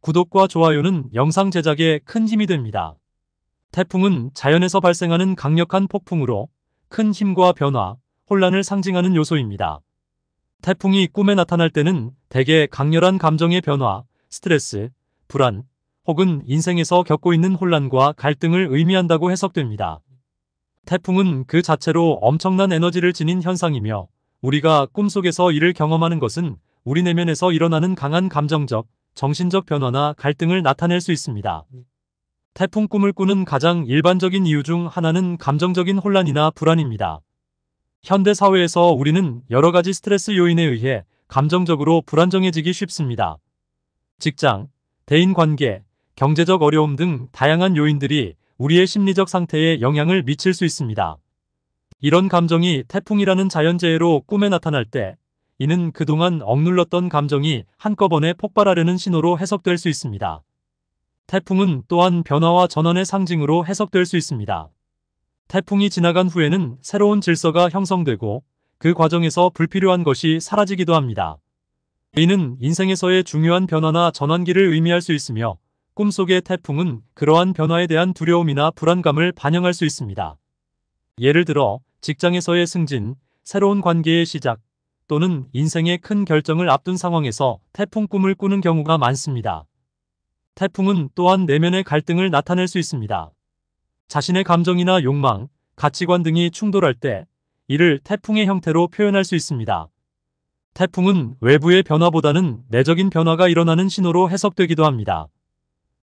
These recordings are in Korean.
구독과 좋아요는 영상 제작에 큰 힘이 됩니다. 태풍은 자연에서 발생하는 강력한 폭풍으로 큰 힘과 변화, 혼란을 상징하는 요소입니다. 태풍이 꿈에 나타날 때는 대개 강렬한 감정의 변화, 스트레스, 불안, 혹은 인생에서 겪고 있는 혼란과 갈등을 의미한다고 해석됩니다. 태풍은 그 자체로 엄청난 에너지를 지닌 현상이며 우리가 꿈속에서 이를 경험하는 것은 우리 내면에서 일어나는 강한 감정적, 정신적 변화나 갈등을 나타낼 수 있습니다. 음. 태풍 꿈을 꾸는 가장 일반적인 이유 중 하나는 감정적인 혼란이나 불안입니다. 현대 사회에서 우리는 여러 가지 스트레스 요인에 의해 감정적으로 불안정해지기 쉽습니다. 직장, 대인관계, 경제적 어려움 등 다양한 요인들이 우리의 심리적 상태에 영향을 미칠 수 있습니다. 이런 감정이 태풍이라는 자연재해로 꿈에 나타날 때 이는 그동안 억눌렀던 감정이 한꺼번에 폭발하려는 신호로 해석될 수 있습니다. 태풍은 또한 변화와 전환의 상징으로 해석될 수 있습니다. 태풍이 지나간 후에는 새로운 질서가 형성되고 그 과정에서 불필요한 것이 사라지기도 합니다. 이는 인생에서의 중요한 변화나 전환기를 의미할 수 있으며 꿈속의 태풍은 그러한 변화에 대한 두려움이나 불안감을 반영할 수 있습니다. 예를 들어 직장에서의 승진, 새로운 관계의 시작, 또는 인생의 큰 결정을 앞둔 상황에서 태풍 꿈을 꾸는 경우가 많습니다. 태풍은 또한 내면의 갈등을 나타낼 수 있습니다. 자신의 감정이나 욕망, 가치관 등이 충돌할 때 이를 태풍의 형태로 표현할 수 있습니다. 태풍은 외부의 변화보다는 내적인 변화가 일어나는 신호로 해석되기도 합니다.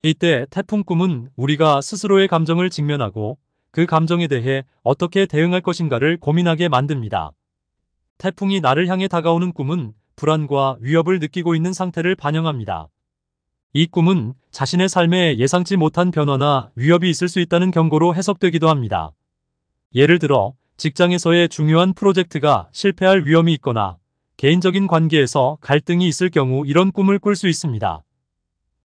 이때 태풍 꿈은 우리가 스스로의 감정을 직면하고 그 감정에 대해 어떻게 대응할 것인가를 고민하게 만듭니다. 태풍이 나를 향해 다가오는 꿈은 불안과 위협을 느끼고 있는 상태를 반영합니다. 이 꿈은 자신의 삶에 예상치 못한 변화나 위협이 있을 수 있다는 경고로 해석되기도 합니다. 예를 들어 직장에서의 중요한 프로젝트가 실패할 위험이 있거나 개인적인 관계에서 갈등이 있을 경우 이런 꿈을 꿀 수 있습니다.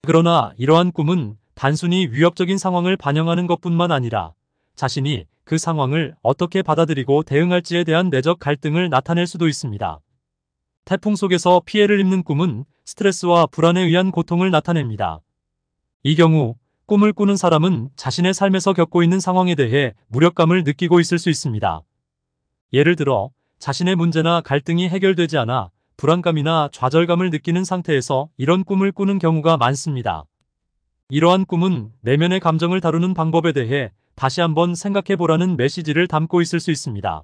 그러나 이러한 꿈은 단순히 위협적인 상황을 반영하는 것뿐만 아니라 자신이 그 상황을 어떻게 받아들이고 대응할지에 대한 내적 갈등을 나타낼 수도 있습니다. 태풍 속에서 피해를 입는 꿈은 스트레스와 불안에 의한 고통을 나타냅니다. 이 경우 꿈을 꾸는 사람은 자신의 삶에서 겪고 있는 상황에 대해 무력감을 느끼고 있을 수 있습니다. 예를 들어 자신의 문제나 갈등이 해결되지 않아 불안감이나 좌절감을 느끼는 상태에서 이런 꿈을 꾸는 경우가 많습니다. 이러한 꿈은 내면의 감정을 다루는 방법에 대해 다시 한번 생각해보라는 메시지를 담고 있을 수 있습니다.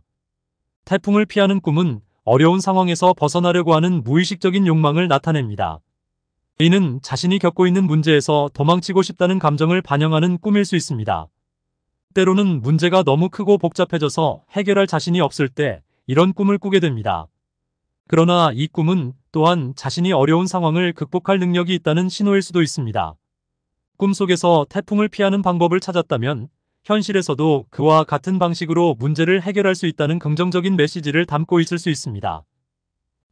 태풍을 피하는 꿈은 어려운 상황에서 벗어나려고 하는 무의식적인 욕망을 나타냅니다. 이는 자신이 겪고 있는 문제에서 도망치고 싶다는 감정을 반영하는 꿈일 수 있습니다. 때로는 문제가 너무 크고 복잡해져서 해결할 자신이 없을 때 이런 꿈을 꾸게 됩니다. 그러나 이 꿈은 또한 자신이 어려운 상황을 극복할 능력이 있다는 신호일 수도 있습니다. 꿈속에서 태풍을 피하는 방법을 찾았다면 현실에서도 그와 같은 방식으로 문제를 해결할 수 있다는 긍정적인 메시지를 담고 있을 수 있습니다.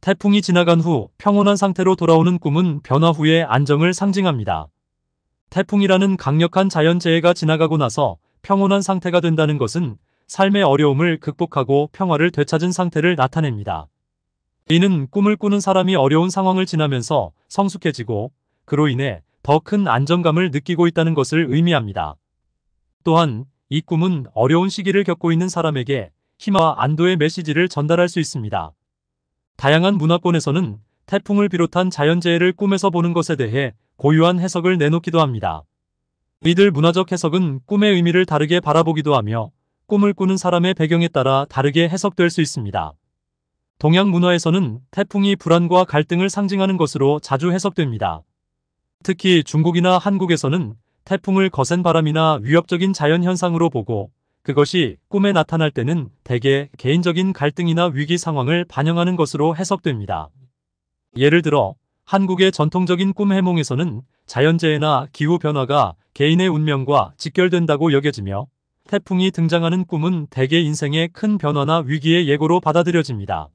태풍이 지나간 후 평온한 상태로 돌아오는 꿈은 변화 후의 안정을 상징합니다. 태풍이라는 강력한 자연재해가 지나가고 나서 평온한 상태가 된다는 것은 삶의 어려움을 극복하고 평화를 되찾은 상태를 나타냅니다. 이는 꿈을 꾸는 사람이 어려운 상황을 지나면서 성숙해지고 그로 인해 더 큰 안정감을 느끼고 있다는 것을 의미합니다. 또한 이 꿈은 어려운 시기를 겪고 있는 사람에게 희망과 안도의 메시지를 전달할 수 있습니다. 다양한 문화권에서는 태풍을 비롯한 자연재해를 꿈에서 보는 것에 대해 고유한 해석을 내놓기도 합니다. 이들 문화적 해석은 꿈의 의미를 다르게 바라보기도 하며 꿈을 꾸는 사람의 배경에 따라 다르게 해석될 수 있습니다. 동양 문화에서는 태풍이 불안과 갈등을 상징하는 것으로 자주 해석됩니다. 특히 중국이나 한국에서는 태풍을 거센 바람이나 위협적인 자연현상으로 보고 그것이 꿈에 나타날 때는 대개 개인적인 갈등이나 위기 상황을 반영하는 것으로 해석됩니다. 예를 들어 한국의 전통적인 꿈 해몽에서는 자연재해나 기후변화가 개인의 운명과 직결된다고 여겨지며 태풍이 등장하는 꿈은 대개 인생의 큰 변화나 위기의 예고로 받아들여집니다.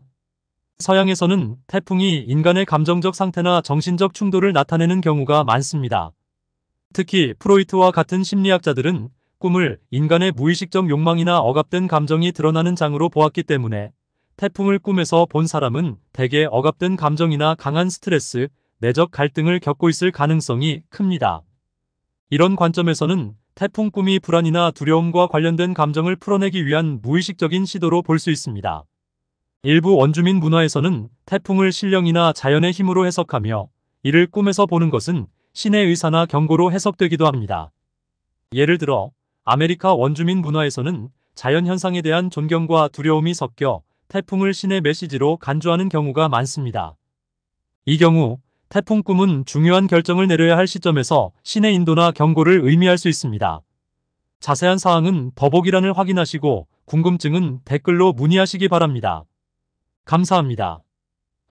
서양에서는 태풍이 인간의 감정적 상태나 정신적 충돌을 나타내는 경우가 많습니다. 특히 프로이트와 같은 심리학자들은 꿈을 인간의 무의식적 욕망이나 억압된 감정이 드러나는 장으로 보았기 때문에 태풍을 꿈에서 본 사람은 대개 억압된 감정이나 강한 스트레스, 내적 갈등을 겪고 있을 가능성이 큽니다. 이런 관점에서는 태풍 꿈이 불안이나 두려움과 관련된 감정을 풀어내기 위한 무의식적인 시도로 볼 수 있습니다. 일부 원주민 문화에서는 태풍을 신령이나 자연의 힘으로 해석하며 이를 꿈에서 보는 것은 신의 의사나 경고로 해석되기도 합니다. 예를 들어 아메리카 원주민 문화에서는 자연현상에 대한 존경과 두려움이 섞여 태풍을 신의 메시지로 간주하는 경우가 많습니다. 이 경우 태풍 꿈은 중요한 결정을 내려야 할 시점에서 신의 인도나 경고를 의미할 수 있습니다. 자세한 사항은 더보기란을 확인하시고 궁금증은 댓글로 문의하시기 바랍니다. 감사합니다.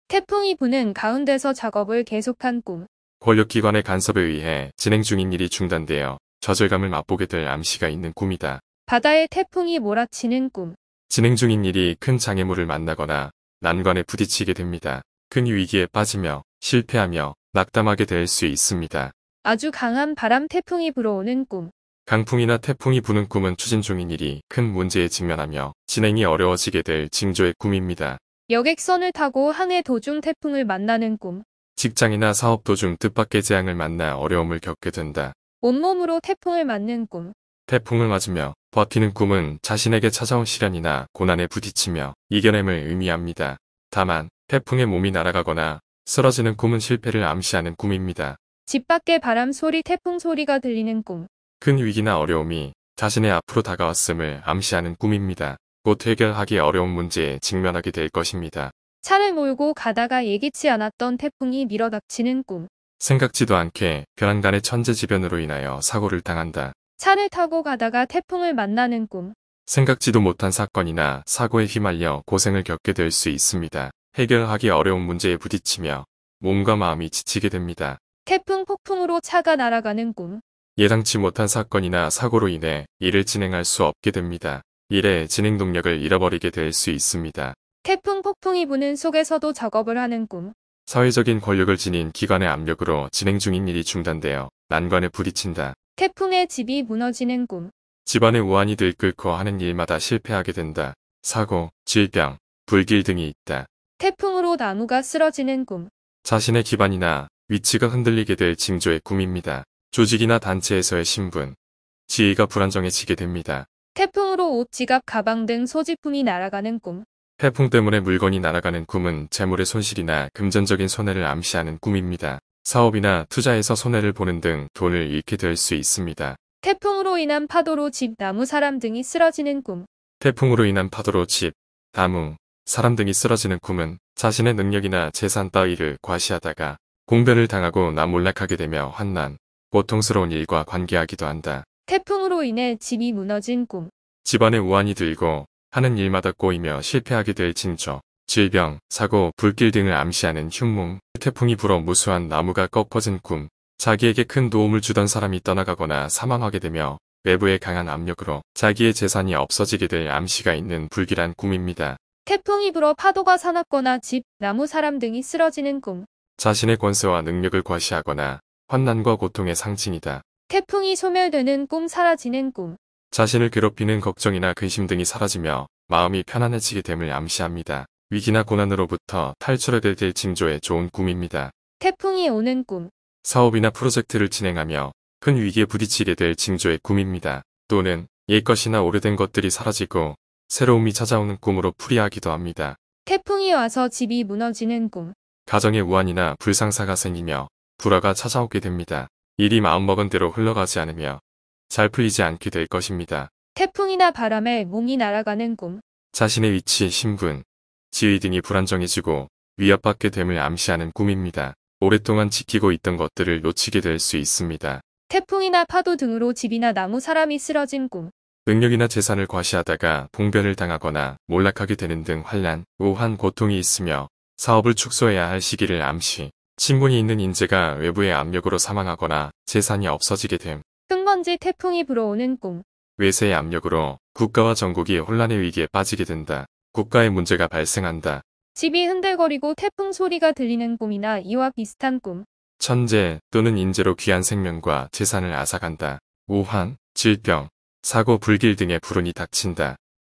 태풍이 부는 가운데서 작업을 계속한 꿈. 권력기관의 간섭에 의해 진행 중인 일이 중단되어 좌절감을 맛보게 될 암시가 있는 꿈이다. 바다에 태풍이 몰아치는 꿈. 진행 중인 일이 큰 장애물을 만나거나 난관에 부딪히게 됩니다. 큰 위기에 빠지며 실패하며 낙담하게 될 수 있습니다. 아주 강한 바람 태풍이 불어오는 꿈. 강풍이나 태풍이 부는 꿈은 추진 중인 일이 큰 문제에 직면하며 진행이 어려워지게 될 징조의 꿈입니다. 여객선을 타고 항해 도중 태풍을 만나는 꿈. 직장이나 사업 도중 뜻밖의 재앙을 만나 어려움을 겪게 된다. 온몸으로 태풍을 맞는 꿈. 태풍을 맞으며 버티는 꿈은 자신에게 찾아온 시련이나 고난에 부딪히며 이겨냄을 의미합니다. 다만 태풍에 몸이 날아가거나 쓰러지는 꿈은 실패를 암시하는 꿈입니다. 집 밖의 바람 소리 태풍 소리가 들리는 꿈. 큰 위기나 어려움이 자신의 앞으로 다가왔음을 암시하는 꿈입니다. 곧 해결하기 어려운 문제에 직면하게 될 것입니다. 차를 몰고 가다가 예기치 않았던 태풍이 밀어닥치는 꿈. 생각지도 않게 벼랑간의 천재지변으로 인하여 사고를 당한다. 차를 타고 가다가 태풍을 만나는 꿈. 생각지도 못한 사건이나 사고에 휘말려 고생을 겪게 될 수 있습니다. 해결하기 어려운 문제에 부딪히며 몸과 마음이 지치게 됩니다. 태풍 폭풍으로 차가 날아가는 꿈. 예상치 못한 사건이나 사고로 인해 일을 진행할 수 없게 됩니다. 일의 진행 동력을 잃어버리게 될 수 있습니다. 태풍 폭풍이 부는 속에서도 작업을 하는 꿈. 사회적인 권력을 지닌 기관의 압력으로 진행 중인 일이 중단되어 난관에 부딪힌다. 태풍에 집이 무너지는 꿈. 집안의 우환이 들끓고 하는 일마다 실패하게 된다. 사고, 질병, 불길 등이 있다. 태풍으로 나무가 쓰러지는 꿈. 자신의 기반이나 위치가 흔들리게 될 징조의 꿈입니다. 조직이나 단체에서의 신분, 지위가 불안정해지게 됩니다. 태풍으로 옷, 지갑, 가방 등 소지품이 날아가는 꿈. 태풍 때문에 물건이 날아가는 꿈은 재물의 손실이나 금전적인 손해를 암시하는 꿈입니다. 사업이나 투자에서 손해를 보는 등 돈을 잃게 될 수 있습니다. 태풍으로 인한 파도로 집, 나무, 사람 등이 쓰러지는 꿈. 태풍으로 인한 파도로 집, 나무, 사람 등이 쓰러지는 꿈은 자신의 능력이나 재산 따위를 과시하다가 공변을 당하고 나몰락하게 되며 환난, 고통스러운 일과 관계하기도 한다. 태풍으로 인해 집이 무너진 꿈. 집안에 우환이 들고 하는 일마다 꼬이며 실패하게 될 징조, 질병, 사고, 불길 등을 암시하는 흉몽, 태풍이 불어 무수한 나무가 꺾어진 꿈, 자기에게 큰 도움을 주던 사람이 떠나가거나 사망하게 되며 외부의 강한 압력으로 자기의 재산이 없어지게 될 암시가 있는 불길한 꿈입니다. 태풍이 불어 파도가 사납거나 집, 나무 사람 등이 쓰러지는 꿈. 자신의 권세와 능력을 과시하거나 환난과 고통의 상징이다. 태풍이 소멸되는 꿈 사라지는 꿈. 자신을 괴롭히는 걱정이나 근심 등이 사라지며 마음이 편안해지게 됨을 암시합니다. 위기나 고난으로부터 탈출해 대해 징조에 좋은 꿈입니다. 태풍이 오는 꿈 사업이나 프로젝트를 진행하며 큰 위기에 부딪히게 될 징조의 꿈입니다. 또는 옛것이나 오래된 것들이 사라지고 새로움이 찾아오는 꿈으로 풀이하기도 합니다. 태풍이 와서 집이 무너지는 꿈 가정의 우환이나 불상사가 생기며 불화가 찾아오게 됩니다. 일이 마음먹은 대로 흘러가지 않으며 잘 풀리지 않게 될 것입니다. 태풍이나 바람에 몸이 날아가는 꿈. 자신의 위치, 신분, 지위 등이 불안정해지고 위협받게 됨을 암시하는 꿈입니다. 오랫동안 지키고 있던 것들을 놓치게 될 수 있습니다. 태풍이나 파도 등으로 집이나 나무 사람이 쓰러진 꿈. 능력이나 재산을 과시하다가 봉변을 당하거나 몰락하게 되는 등 환란, 우한 고통이 있으며 사업을 축소해야 할 시기를 암시, 친분이 있는 인재가 외부의 압력으로 사망하거나 재산이 없어지게 됨, 천지 태풍이 불어오는 꿈. 외세의 압력으로 국가와 전국이 혼란의 위기에 빠지게 된다. 국가의 문제가 발생한다. 집이 흔들거리고 태풍 소리가 들리는 꿈이나 이와 비슷한 꿈. 천재 또는 인재로 귀한 생명과 재산을 앗아간다. 우환, 질병, 사고 불길 등의 불운이 닥친다.